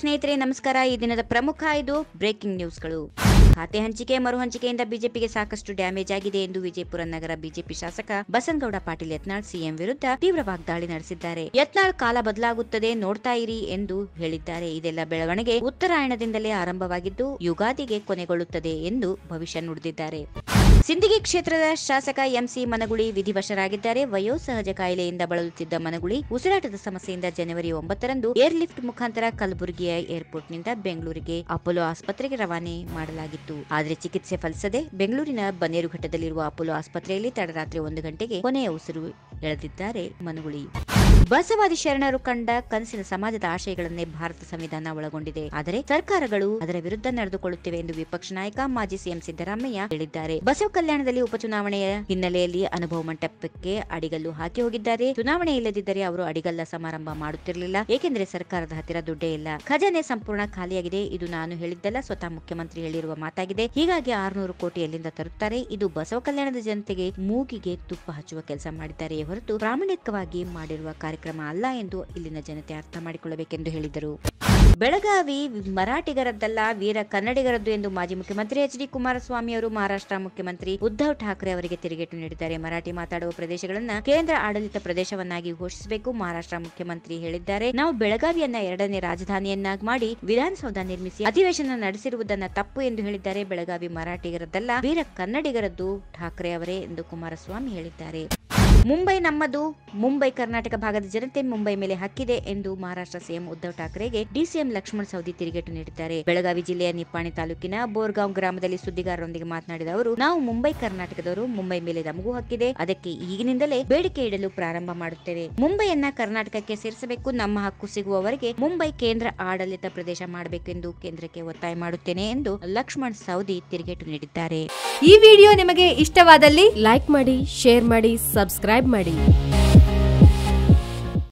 ಸ್ನೇಹಿತರೆ ನಮಸ್ಕಾರ ಈ ದಿನದ ಪ್ರಮುಖ ಇದು ಬ್ರೇಕಿಂಗ್ ನ್ಯೂಸ್ಗಳು ಖಾತೆ ಹಂಚಿಕೆ ಮರು ಹಂಚಿಕೆಯಿಂದ ಬಿಜೆಪಿಗೆ ಸಾಕಷ್ಟು ಡ್ಯಾಮೇಜ್ ಆಗಿದೆ ಎಂದು ವಿಜಯಪುರ ನಗರ ಬಿಜೆಪಿ ಶಾಸಕ ಬಸನಗೌಡ ಪಾಟೀಲ್ ಯತ್ನಾಳ್ ಸಿಎಂ ವಿರುದ್ಧ ತೀವ್ರ ವಾಗ್ದಾಳಿ ನಡೆಸಿದ್ದಾರೆ ಯತ್ನಾಳ್ ಕಾಲ ಬದಲಾಗುತ್ತದೆ ನೋಡ್ತಾ ಇರಿ ಎಂದು ಹೇಳಿದ್ದಾರೆ ಇದೆಲ್ಲ ಬೆಳವಣಿಗೆ ಉತ್ತರಾಯಣದಿಂದಲೇ ಆರಂಭವಾಗಿದ್ದು ಯುಗಾದಿಗೆ ಕೊನೆಗೊಳ್ಳುತ್ತದೆ ಎಂದು ಭವಿಷ್ಯ ನುಡಿದಿದ್ದಾರೆ ಸಿಂದಗಿ ಕ್ಷೇತ್ರದ ಶಾಸಕ ಎಂಸಿ ಮನಗುಳಿ ವಿಧಿವಶರಾಗಿದ್ದಾರೆ ವಯೋಸಹಜ ಕಾಯಿಲೆಯಿಂದ ಬಳಲುತ್ತಿದ್ದ ಮನಗುಳಿ ಉಸಿರಾಟದ ಸಮಸ್ಯೆಯಿಂದ ಜನವರಿ ಒಂಬತ್ತರಂದು ಏರ್ಲಿಫ್ಟ್ ಮುಖಾಂತರ ಕಲಬುರಗಿಯ ಏರ್ಪೋರ್ಟ್ನಿಂದ ಬೆಂಗಳೂರಿಗೆ ಅಪೋಲೋ ಆಸ್ಪತ್ರೆಗೆ ರವಾನೆ ಮಾಡಲಾಗಿತ್ತು ಆದರೆ ಚಿಕಿತ್ಸೆ ಫಲಿಸದೆ ಬೆಂಗಳೂರಿನ ಬನ್ನೇರುಘಟ್ಟದಲ್ಲಿರುವ ಅಪೋಲೋ ಆಸ್ಪತ್ರೆಯಲ್ಲಿ ತಡರಾತ್ರಿ ಒಂದು ಗಂಟೆಗೆ ಕೊನೆಯ ಉಸಿರು ಎಳೆದಿದ್ದಾರೆ ಮನಗುಳಿ ಬಸವಾದಿ ಶರಣರು ಕಂಡ ಕನಸಿನ ಸಮಾಜದ ಆಶಯಗಳನ್ನೇ ಭಾರತ ಸಂವಿಧಾನ ಒಳಗೊಂಡಿದೆ ಆದರೆ ಸರ್ಕಾರಗಳು ಅದರ ವಿರುದ್ಧ ನಡೆದುಕೊಳ್ಳುತ್ತಿವೆ ಎಂದು ವಿಪಕ್ಷ ನಾಯಕ ಮಾಜಿ ಸಿಎಂ ಸಿದ್ದರಾಮಯ್ಯ ಹೇಳಿದ್ದಾರೆ ಬಸವ ಕಲ್ಯಾಣದಲ್ಲಿ ಉಪಚುನಾವಣೆಯ ಹಿನ್ನೆಲೆಯಲ್ಲಿ ಅನುಭವ ಮಂಟಪಕ್ಕೆ ಅಡಿಗಲ್ಲು ಹಾಕಿ ಹೋಗಿದ್ದಾರೆ ಚುನಾವಣೆ ಇಲ್ಲದಿದ್ದರೆ ಅವರು ಅಡಿಗಲ್ಲ ಸಮಾರಂಭ ಮಾಡುತ್ತಿರಲಿಲ್ಲ ಏಕೆಂದರೆ ಸರ್ಕಾರದ ಹತ್ತಿರ ದುಡ್ಡೇ ಇಲ್ಲ ಖಜಾನೆ ಸಂಪೂರ್ಣ ಖಾಲಿಯಾಗಿದೆ ಇದು ನಾನು ಹೇಳಿದ್ದಲ್ಲ ಸ್ವತಃ ಮುಖ್ಯಮಂತ್ರಿ ಹೇಳಿರುವ ಮಾತಾಗಿದೆ ಹೀಗಾಗಿ ಆರುನೂರು ಕೋಟಿ ಎಲ್ಲಿಂದ ತರುತ್ತಾರೆ ಇದು ಬಸವ ಕಲ್ಯಾಣದ ಜನತೆಗೆ ಮೂಗಿಗೆ ತುಪ್ಪ ಹಚ್ಚುವ ಕೆಲಸ ಮಾಡಿದ್ದಾರೆ ಹೊರತು ಪ್ರಾಮಾಣಿಕವಾಗಿ ಮಾಡಿರುವ ಕಾರ್ಯ ಕಾರ್ಯಕ್ರಮ ಅಲ್ಲ ಎಂದು ಇಲ್ಲಿನ ಜನತೆ ಅರ್ಥ ಮಾಡಿಕೊಳ್ಳಬೇಕೆಂದು ಹೇಳಿದರು ಬೆಳಗಾವಿ ಮರಾಠಿಗರದ್ದಲ್ಲ ವೀರ ಕನ್ನಡಿಗರದ್ದು ಎಂದು ಮಾಜಿ ಮುಖ್ಯಮಂತ್ರಿ ಎಚ್ ಡಿ ಕುಮಾರಸ್ವಾಮಿ ಅವರು ಮಹಾರಾಷ್ಟ್ರ ಮುಖ್ಯಮಂತ್ರಿ ಉದ್ದವ್ ಠಾಕ್ರೆ ಅವರಿಗೆ ತಿರುಗೇಟು ನೀಡಿದ್ದಾರೆ ಮರಾಠಿ ಮಾತಾಡುವ ಪ್ರದೇಶಗಳನ್ನು ಕೇಂದ್ರ ಆಡಳಿತ ಪ್ರದೇಶವನ್ನಾಗಿ ಘೋಷಿಸಬೇಕು ಮಹಾರಾಷ್ಟ್ರ ಮುಖ್ಯಮಂತ್ರಿ ಹೇಳಿದ್ದಾರೆ ನಾವು ಬೆಳಗಾವಿಯನ್ನ ಎರಡನೇ ರಾಜಧಾನಿಯನ್ನಾಗಿ ಮಾಡಿ ವಿಧಾನಸೌಧ ನಿರ್ಮಿಸಿ ಅಧಿವೇಶನ ನಡೆಸಿರುವುದನ್ನ ತಪ್ಪು ಎಂದು ಹೇಳಿದ್ದಾರೆ ಬೆಳಗಾವಿ ಮರಾಠಿಗರದ್ದಲ್ಲ ವೀರ ಕನ್ನಡಿಗರದ್ದು ಠಾಕ್ರೆ ಅವರೇ ಎಂದು ಕುಮಾರಸ್ವಾಮಿ ಹೇಳಿದ್ದಾರೆ ಮುಂಬೈ ನಮ್ಮದು ಮುಂಬೈ ಕರ್ನಾಟಕ ಭಾಗದ ಜನತೆ ಮುಂಬೈ ಮೇಲೆ ಹಕ್ಕಿದೆ ಎಂದು ಮಹಾರಾಷ್ಟ್ರ ಸಿಎಂ ಉದ್ದವ್ ಠಾಕ್ರೆಗೆ ಡಿಸಿಎಂ ಲಕ್ಷ್ಮಣ್ ಸೌದಿ ತಿರುಗೇಟು ನೀಡಿದ್ದಾರೆ ಬೆಳಗಾವಿ ಜಿಲ್ಲೆಯ ನಿಪ್ಪಾಣಿ ತಾಲೂಕಿನ ಬೋರ್ಗಾಂವ್ ಗ್ರಾಮದಲ್ಲಿ ಸುದ್ದಿಗಾರರೊಂದಿಗೆ ಮಾತನಾಡಿದ ಅವರು ನಾವು ಮುಂಬೈ ಕರ್ನಾಟಕದವರು ಮುಂಬೈ ಮೇಲೆ ನಮಗೂ ಹಕ್ಕಿದೆ ಅದಕ್ಕೆ ಈಗಿನಿಂದಲೇ ಬೇಡಿಕೆ ಇಡಲು ಪ್ರಾರಂಭ ಮಾಡುತ್ತೇವೆ ಮುಂಬೈಯನ್ನ ಕರ್ನಾಟಕಕ್ಕೆ ಸೇರಿಸಬೇಕು ನಮ್ಮ ಹಕ್ಕು ಸಿಗುವವರೆಗೆ ಮುಂಬೈ ಕೇಂದ್ರ ಆಡಳಿತ ಪ್ರದೇಶ ಮಾಡಬೇಕೆಂದು ಕೇಂದ್ರಕ್ಕೆ ಒತ್ತಾಯ ಮಾಡುತ್ತೇನೆ ಎಂದು ಲಕ್ಷ್ಮಣ್ ಸೌದಿ ತಿರುಗೇಟು ನೀಡಿದ್ದಾರೆ ಈ ವಿಡಿಯೋ ನಿಮಗೆ ಇಷ್ಟವಾದಲ್ಲಿ ಲೈಕ್ ಮಾಡಿ ಶೇರ್ ಮಾಡಿ ಸಬ್ಸ್ಕ್ರೈಬ್ ಸಬ್ಸ್ಕ್ರೈಬ್ ಮಾಡಿ